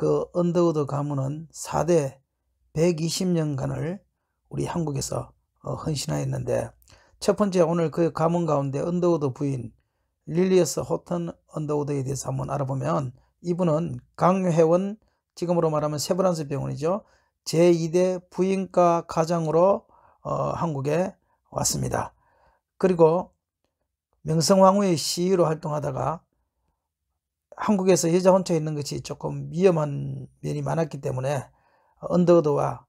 그 언더우드 가문은 4대 120년간을 우리 한국에서 어, 헌신하였는데 첫 번째 오늘 그 가문 가운데 언더우드 부인 릴리어스 호튼 언더우드에 대해서 한번 알아보면 이분은 강회원 지금으로 말하면 세브란스 병원이죠. 제2대 부인과 가장으로 어, 한국에 왔습니다. 그리고 명성황후의 시위로 활동하다가 한국에서 여자 혼자 있는 것이 조금 위험한 면이 많았기 때문에 언더우드와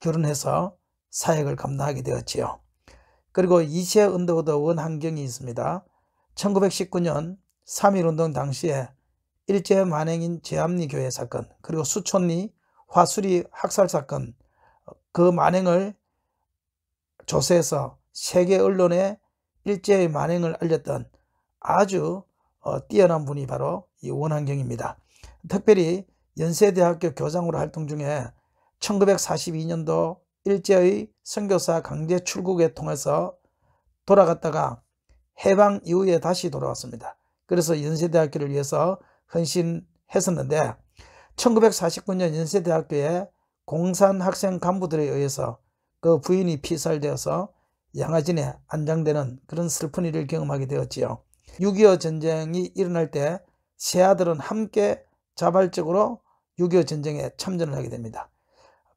결혼해서 사역을 감당하게 되었지요. 그리고 2세 언더우드 원환경이 있습니다. 1919년 3.1운동 당시에 일제 만행인 제암리 교회 사건 그리고 수촌리 화수리 학살 사건 그 만행을 조세해서 세계 언론에 일제의 만행을 알렸던 아주 어, 뛰어난 분이 바로 이 원환경입니다. 특별히 연세대학교 교장으로 활동 중에 1942년도 일제의 선교사 강제 출국에 통해서 돌아갔다가 해방 이후에 다시 돌아왔습니다. 그래서 연세대학교를 위해서 헌신했었는데 1949년 연세대학교에 공산학생 간부들에 의해서 그 부인이 피살되어서 양아진에 안장되는 그런 슬픈 일을 경험하게 되었지요. 6.25 전쟁이 일어날 때 세 아들은 함께 자발적으로 6.25 전쟁에 참전을 하게 됩니다.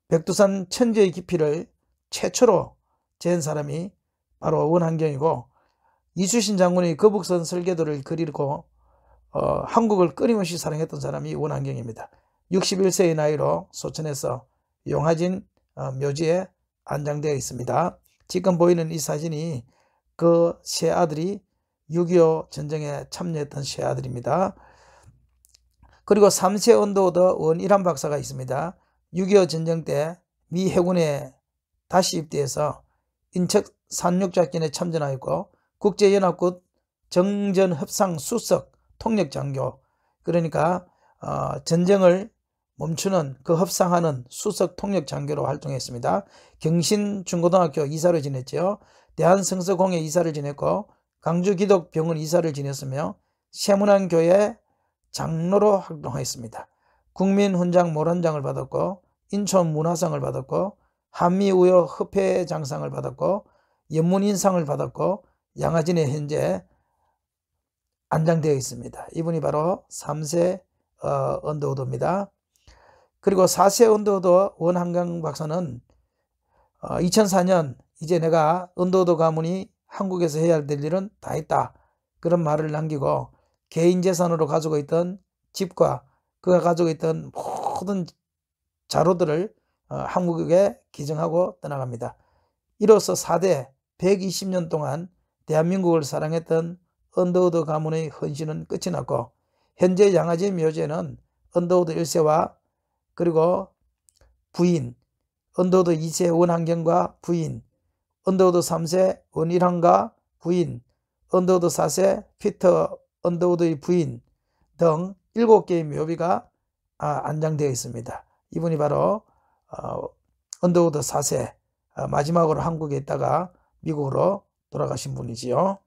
백두산 천지의 깊이를 최초로 잰 사람이 바로 원한경이고 이수신 장군이 거북선 설계도를 그리고 어, 한국을 끊임없이 사랑했던 사람이 원한경입니다. 61세의 나이로 소천에서 용하진 어, 묘지에 안장되어 있습니다. 지금 보이는 이 사진이 그 세 아들이 6.25 전쟁에 참여했던 셰아들입니다. 그리고 3세 언더우더 원일한 박사가 있습니다. 6.25 전쟁 때 미 해군에 다시 입대해서 인척 산륙작전에 참전하였고 국제연합국 정전협상 수석 통역장교 그러니까 어, 전쟁을 멈추는 그 협상하는 수석 통역 장교로 활동했습니다. 경신 중고등학교 이사를 지냈죠. 대한성서공회 이사를 지냈고 광주기독병원 이사를 지냈으며 세문안교회 장로로 활동하였습니다. 국민훈장 모란장을 받았고 인천문화상을 받았고 한미우여 협회장상을 받았고 연문인상을 받았고 양아진에 현재 안장되어 있습니다. 이분이 바로 3세 어, 언더우드입니다. 그리고 4세 언더우드 원한강 박사는 어, 2004년 이제 내가 언더우드 가문이 한국에서 해야 될 일은 다 했다. 그런 말을 남기고 개인 재산으로 가지고 있던 집과 그가 가지고 있던 모든 자료들을 어, 한국에 기증하고 떠나갑니다. 이로써 4대 120년 동안 대한민국을 사랑했던 언더우드 가문의 헌신은 끝이 났고 현재 양아지 묘지에는 언더우드 1세와 그리고 부인 언더우드 2세 원한경과 부인 언더우드 3세 원일한과 부인, 언더우드 4세 피터 언더우드의 부인 등 7개의 묘비가 아, 안장되어 있습니다. 이분이 바로 어, 언더우드 4세 어, 마지막으로 한국에 있다가 미국으로 돌아가신 분이지요.